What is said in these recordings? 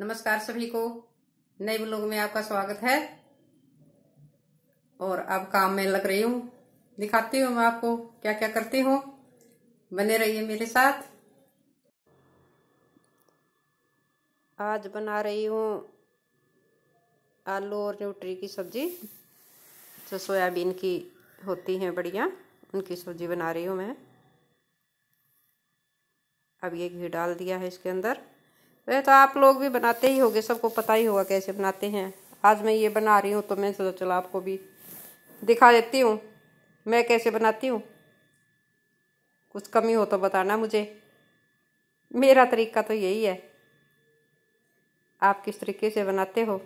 नमस्कार सभी को नए ब्लॉग में आपका स्वागत है और अब काम में लग रही हूँ दिखाती हूँ मैं आपको क्या क्या करती हूँ बने रहिए मेरे साथ आज बना रही हूँ आलू और न्यूट्री की सब्जी जो सोयाबीन की होती हैं बढ़िया उनकी सब्जी बना रही हूँ मैं अब ये घी डाल दिया है इसके अंदर वह तो आप लोग भी बनाते ही होंगे सबको पता ही होगा कैसे बनाते हैं आज मैं ये बना रही हूँ तो मैं सोचा चलो आपको भी दिखा देती हूँ मैं कैसे बनाती हूँ कुछ कमी हो तो बताना मुझे मेरा तरीका तो यही है आप किस तरीके से बनाते हो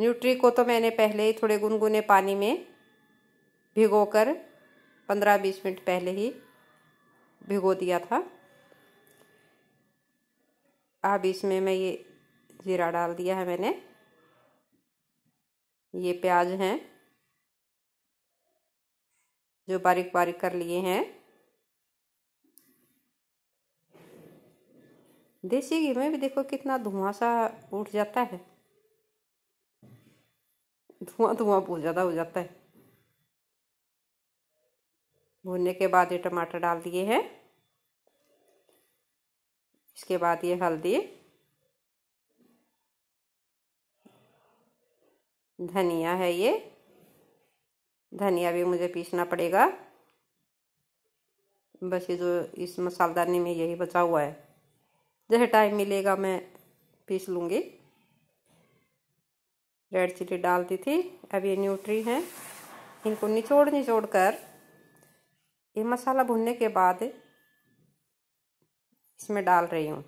न्यूट्री को तो मैंने पहले ही थोड़े गुनगुने पानी में भिगोकर पंद्रह बीस मिनट पहले ही भिगो दिया था अब इसमें मैं ये ज़ीरा डाल दिया है मैंने ये प्याज हैं जो बारीक बारीक कर लिए हैं देसी घी में भी देखो कितना धुआं सा उठ जाता है धुआं धुआं बहुत ज़्यादा हो जाता है भूनने के बाद ये टमाटर डाल दिए हैं इसके बाद ये हल्दी धनिया है ये धनिया भी मुझे पीसना पड़ेगा बस ये जो इस मसालेदानी में यही बचा हुआ है जैसे टाइम मिलेगा मैं पीस लूँगी रेड चिली डालती थी अब ये न्यूट्री हैं इनको निचोड़ निचोड़ कर ये मसाला भुनने के बाद इसमें डाल रही हूँ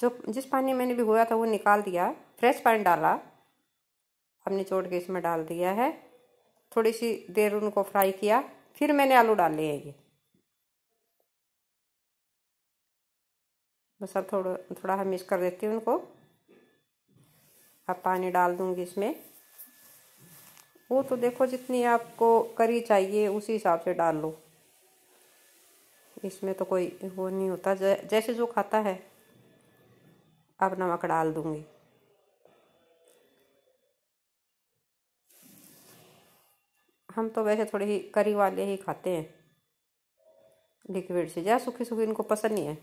जो जिस पानी मैंने भिगोया था वो निकाल दिया फ्रेश पानी डाला अब निचोड़ के इसमें डाल दिया है थोड़ी सी देर उनको फ्राई किया फिर मैंने आलू डाल लिए ये बस अब थोड़ा थोड़ा हम मिक्स कर देती हूँ उनको अब पानी डाल दूँगी इसमें वो तो देखो जितनी आपको करी चाहिए उसी हिसाब से डाल लो इसमें तो कोई वो नहीं होता जैसे जो खाता है अब नमक डाल दूंगी हम तो वैसे थोड़ी ही करी वाले ही खाते हैं लिक्विड से जहाँ सूखी सूखी इनको पसंद नहीं है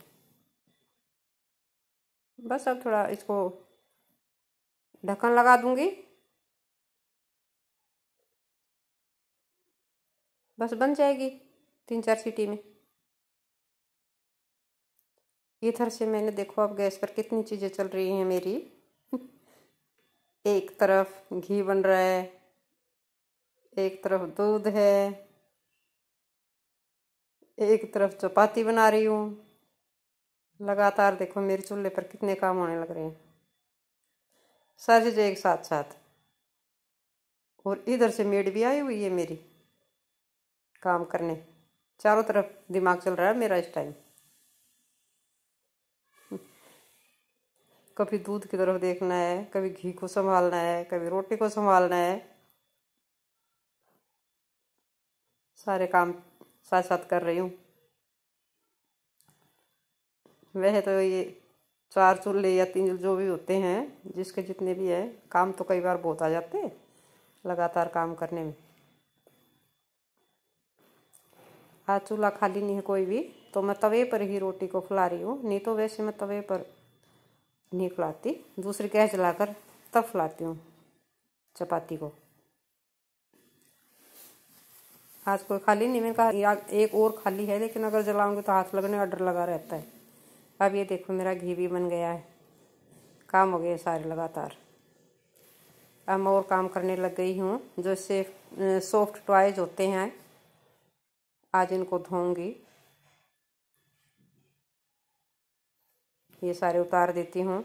बस अब थोड़ा इसको ढक्कन लगा दूंगी बस बन जाएगी तीन चार सीटी में इधर से मैंने देखो अब गैस पर कितनी चीज़ें चल रही हैं मेरी एक तरफ घी बन रहा है एक तरफ दूध है एक तरफ चपाती बना रही हूँ लगातार देखो मेरे चूल्हे पर कितने काम होने लग रहे हैं सारी चीज़ें एक साथ साथ और इधर से मेड भी आई हुई है मेरी काम करने चारों तरफ दिमाग चल रहा है मेरा इस टाइम कभी दूध की तरफ देखना है कभी घी को संभालना है कभी रोटी को संभालना है सारे काम साथ साथ कर रही हूँ वह तो ये चार चूल्हे या तीन चूल्हे जो भी होते हैं जिसके जितने भी हैं काम तो कई बार बहुत आ जाते हैं लगातार काम करने में आज चूल्हा खाली नहीं है कोई भी तो मैं तवे पर ही रोटी को फुला रही हूँ नहीं तो वैसे मैं तवे पर नहीं फुलाती दूसरी गैस जलाकर तब फुलाती हूँ चपाती को आज कोई खाली नहीं मैंने कहा एक और खाली है लेकिन अगर जलाऊंगी तो हाथ लगने का डर लगा रहता है अब ये देखो मेरा घी भी बन गया है काम हो गया सारे लगातार अब मैं और काम करने लग गई हूँ जो सॉफ्ट टॉयज होते हैं आज इनको धोऊंगी ये सारे उतार देती हूँ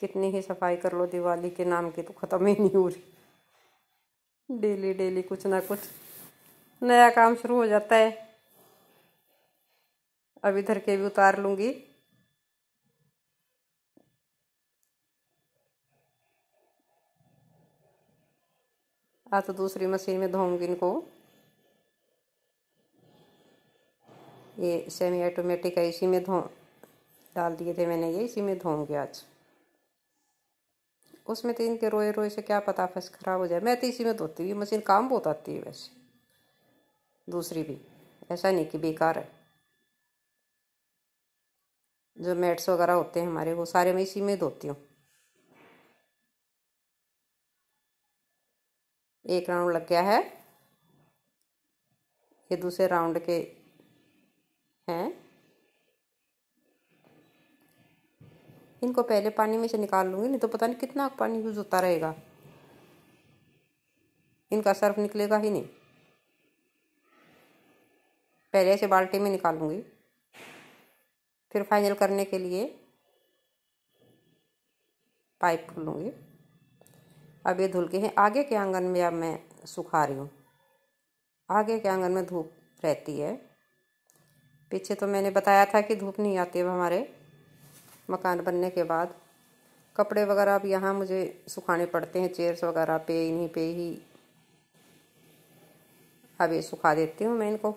कितनी ही सफाई कर लो दिवाली के नाम की तो ख़त्म ही नहीं हो रही डेली डेली कुछ ना कुछ नया काम शुरू हो जाता है अब इधर के भी उतार लूँगी आ तो दूसरी मशीन में धोऊंगी इनको ये सेमी ऑटोमेटिक है इसी में धो डाल दिए थे मैंने ये इसी में धोऊंगी आज उसमें तो इनके रोए रोए से क्या पता फस खराब हो जाए मैं तो इसी में धोती हुई मशीन काम बहुत आती है वैसे दूसरी भी ऐसा नहीं कि बेकार है जो मेट्स वगैरह होते हैं हमारे वो सारे मैं इसी में धोती हूँ एक राउंड लग गया है ये दूसरे राउंड के हैं इनको पहले पानी में से निकाल लूँगी नहीं तो पता नहीं कितना पानी यूज़ होता रहेगा इनका सर्फ निकलेगा ही नहीं पहले ऐसे बाल्टी में निकालूंगी फिर फाइनल करने के लिए पाइप खोलूँगी अब ये धुल के हैं आगे के आंगन में अब मैं सुखा रही हूँ आगे के आंगन में धूप रहती है पीछे तो मैंने बताया था कि धूप नहीं आती अब हमारे मकान बनने के बाद कपड़े वगैरह अब यहाँ मुझे सुखाने पड़ते हैं चेयर्स वगैरह पे इन्हीं पे ही अब ये सुखा देती हूँ मैं इनको